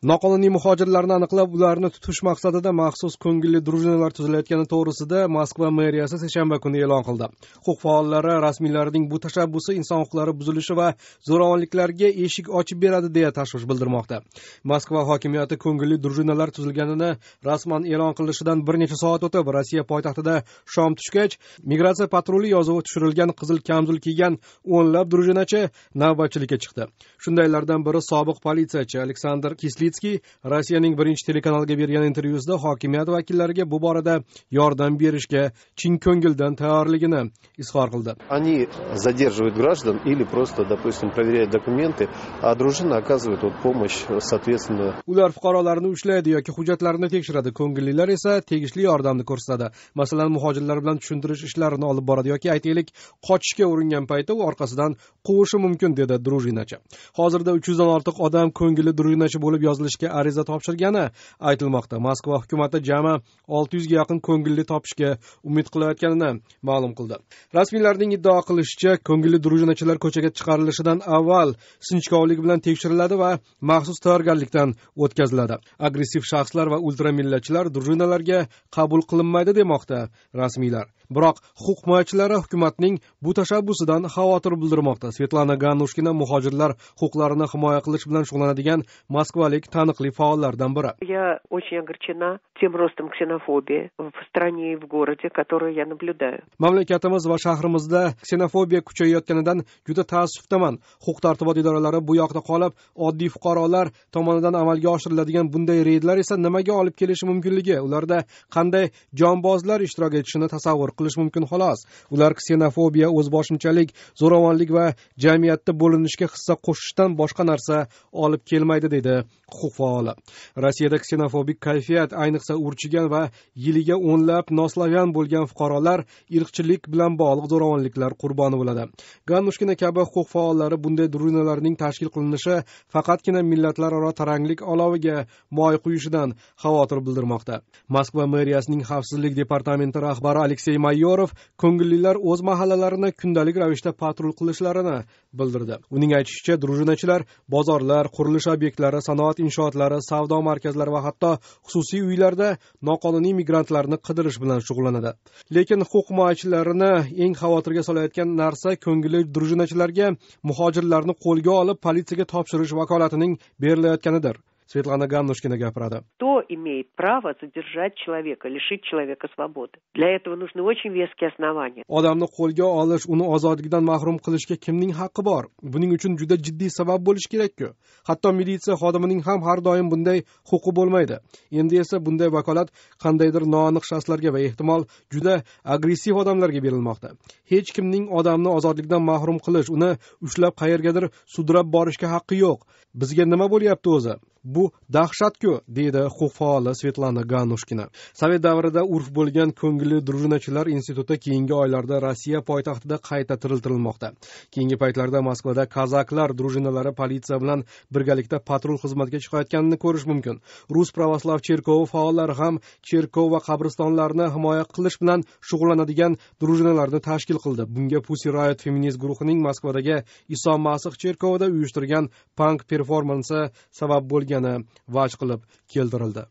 noqonuniy muhojirlarni aniqlab ularni tutish maqsadida maxsus ko'ngilli drujinalar tuzilayotgani to'g'risida moskva meriyasi seshanba kuni e'lon qildi huquq faollari rasmiylarning bu tashabbusi inson huquqlari buzilishi va zo'ravonliklarga eshik ochib beradi deya tashvish bildirmoqda moskva hokimiyati ko'ngilli drujinalar tuzilganini rasman e'lon qilishidan bir necha soat o'tib rossiya poytaxtida shom tushgach migratsiya patruli yozuvi tushirilgan qizil kamzul kiygan o'nlab drujinachi navbatchilikka chiqdi shundaylardan biri sobiq politsiyachi aleksandr kisli Savitskiy Rossiyaning birinchi telekanaliga bergan intervyusida hokimiyat vakillariga bu borada yordam berishga chin ko'ngildan tayyorligini izhor qildi. Они задерживают граждан или просто, допустим, проверяют документы, а дружина оказывает вот помощь соответственно. Ular fuqarolarni ushlaydi yoki hujjatlarini tekshiradi, ko'ngillilar esa tegishli yordamni ko'rsatadi. Masalan, muhojirlar bilan tushuntirish ishlarini olib boradi yoki aytaylik, qochishga uringan paytda u orqasidan quvishi mumkin dedi Drujinachi. Hozirda 300 dan ortiq odam ko'ngilli Drujinachi bo'lib yozilgan o'tkazilishga ariza topshirgani aytilmoqda moskva hukumati jami olti yuzga yaqin ko'ngilli topishga umid qilayotganini ma'lum qildi rasmiylarning iddao qilishicha ko'ngilli drujinachilar ko'chaga chiqarilishidan avval sinchkovlik bilan tekshiriladi va maxsus tayyorgarlikdan o'tkaziladi agressiv shaxslar va ultramillatchilar drujinalarga qabul qilinmaydi demoqda rasmiylar biroq huquq himoyachilari hukumatning bu tashabbusidan xavotir bildirmoqda svetlana ganushkina muhojirlar huquqlarini himoya qilish bilan shug'ullanadigan moskvalik taniqli faollardan biri я очень огорчена тем ростом ксенофобии в стране и в городе который я наблюдаю mamlakatimiz va shahrimizda ksenofobiya kuchayayotganidan juda taassufdaman huquq tartibot idoralari bu yoqda qolib oddiy fuqarolar tomonidan amalga oshiriladigan bunday reydlar esa nimaga olib kelishi mumkinligi ularda qanday jonbozlar ishtirok etishini tasavvur qilish mumkin xolos ular ksenofobiya o'zboshimchalik zo'ravonlik va jamiyatda bo'linishga hissa qo'shishdan boshqa narsa olib kelmaydi dedi huquq faoli rossiyada ksenofobik kayfiyat ayniqsa urchigan va yiliga o'nlab noslavyan bo'lgan fuqarolar irqchilik bilan bog'liq zo'ravonliklar qurboni bo'ladi ganushkina kabi huquq faollari bunday drunalarning tashkil qilinishi faqatgina millatlararo taranglik oloviga moy quyishidan xavotir bildirmoqda moskva meriyasining xavfsizlik departamenti rahbari aleksey mayorov ko'ngillilar o'z mahallalarini kundalik ravishda patrul qilishlarini bildirdi uning aytishicha drujunachilar bozorlar qurilish obyektlari sanoat inshootlari savdo markazlari va hatto xususiy uylarda noqonuniy migrantlarni qidirish bilan shug'ullanadi lekin huquq himoyachilarini eng xavotirga solayotgan narsa ko'ngilli drujunachilarga muhojirlarni qo'lga olib politsiyaga topshirish vakolatining berilayotganidir Светлана Ганнушкина Геопрада. Кто имеет право задержать человека, лишить человека свободы? Для этого нужны очень веские основания. Адамны qo'lga olish, uni ozodlikdan mahrum qilishga kimning haqqi bor? Buning uchun juda jiddiy sabab bo'lishi kerak-ku. Hatto милиция xodimining ham har doim bunday huquqi bo'lmaydi. Endi esa bunday vakolat qandaydir noaniq shaxslarga va ehtimol juda agressiv odamlarga berilmoqda. Hech kimning odamni ozodlikdan mahrum qilish, uni ushlab qayergadir sudrab borishga haqqi yo'q. Bizga nima bo'lyapti o'zi? bu dahshatku deydi huquq faoli svetlana ganushkina sovet davrida urf bo'lgan ko'ngilli drujinachilar instituti keyingi oylarda rossiya poytaxtida qayta tiriltirilmoqda keyingi paytlarda moskvada kazaklar drujinalari politsiya bilan birgalikda patrul xizmatga chiqayotganini ko'rish mumkin rus pravoslav cherkovi faollari ham cherkov va qabristonlarni himoya qilish bilan shug'ullanadigan drujinalarni tashkil qildi bunga pusi riot feminist guruhining moskvadagi iso masih cherkovida uyushtirgan pank performansi sabab bo'lgan yana vaj qilib keltirildi